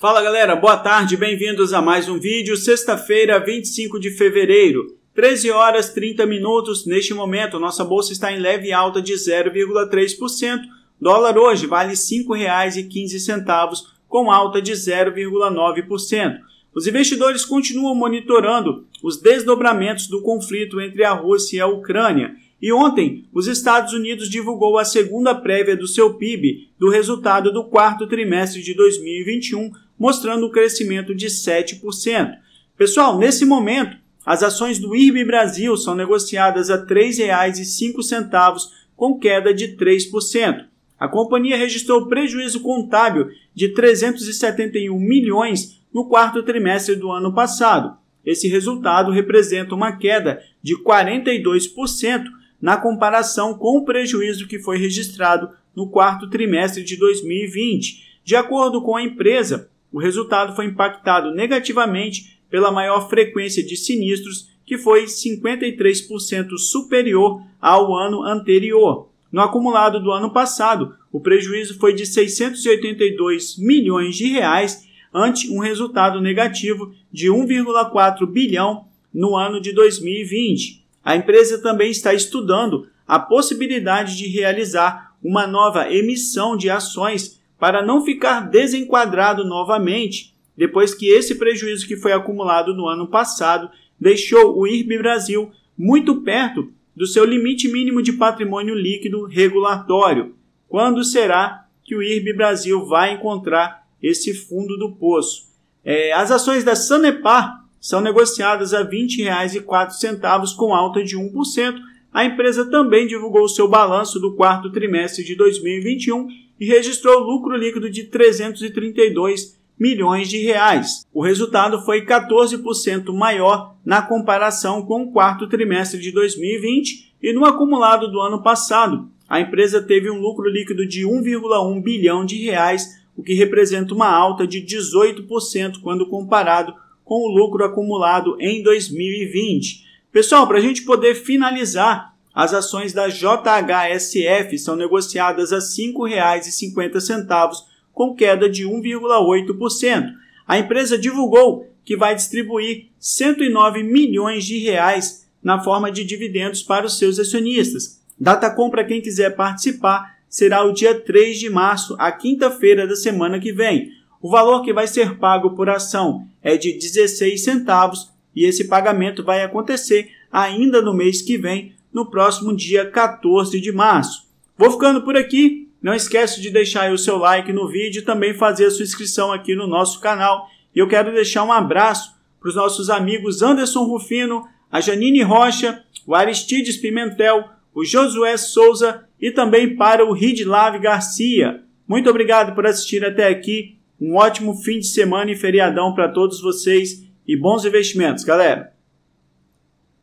Fala galera, boa tarde, bem-vindos a mais um vídeo, sexta-feira, 25 de fevereiro, 13 horas 30 minutos. Neste momento, nossa bolsa está em leve alta de 0,3%. Dólar hoje vale R$ 5,15, com alta de 0,9%. Os investidores continuam monitorando os desdobramentos do conflito entre a Rússia e a Ucrânia. E ontem, os Estados Unidos divulgou a segunda prévia do seu PIB do resultado do quarto trimestre de 2021, mostrando um crescimento de 7%. Pessoal, nesse momento, as ações do IRB Brasil são negociadas a R$ 3,05, com queda de 3%. A companhia registrou prejuízo contábil de 371 milhões no quarto trimestre do ano passado. Esse resultado representa uma queda de 42% na comparação com o prejuízo que foi registrado no quarto trimestre de 2020. De acordo com a empresa, o resultado foi impactado negativamente pela maior frequência de sinistros, que foi 53% superior ao ano anterior. No acumulado do ano passado, o prejuízo foi de 682 milhões de reais ante um resultado negativo de 1,4 bilhão no ano de 2020. A empresa também está estudando a possibilidade de realizar uma nova emissão de ações para não ficar desenquadrado novamente depois que esse prejuízo que foi acumulado no ano passado deixou o IRB Brasil muito perto do seu limite mínimo de patrimônio líquido regulatório. Quando será que o IRB Brasil vai encontrar esse fundo do poço? É, as ações da Sanepar são negociadas a R$ 20,04 com alta de 1%. A empresa também divulgou seu balanço do quarto trimestre de 2021 e registrou lucro líquido de 332 milhões de reais. O resultado foi 14% maior na comparação com o quarto trimestre de 2020 e no acumulado do ano passado. A empresa teve um lucro líquido de 1,1 bilhão de reais, o que representa uma alta de 18% quando comparado com o lucro acumulado em 2020. Pessoal, para a gente poder finalizar as ações da JHSF são negociadas a R$ 5,50, com queda de 1,8%. A empresa divulgou que vai distribuir 109 milhões de reais na forma de dividendos para os seus acionistas. Data para quem quiser participar será o dia 3 de março, a quinta-feira da semana que vem. O valor que vai ser pago por ação é de 16 centavos e esse pagamento vai acontecer ainda no mês que vem no próximo dia 14 de março. Vou ficando por aqui. Não esquece de deixar o seu like no vídeo e também fazer a sua inscrição aqui no nosso canal. E eu quero deixar um abraço para os nossos amigos Anderson Rufino, a Janine Rocha, o Aristides Pimentel, o Josué Souza e também para o Ridlave Garcia. Muito obrigado por assistir até aqui. Um ótimo fim de semana e feriadão para todos vocês e bons investimentos, galera!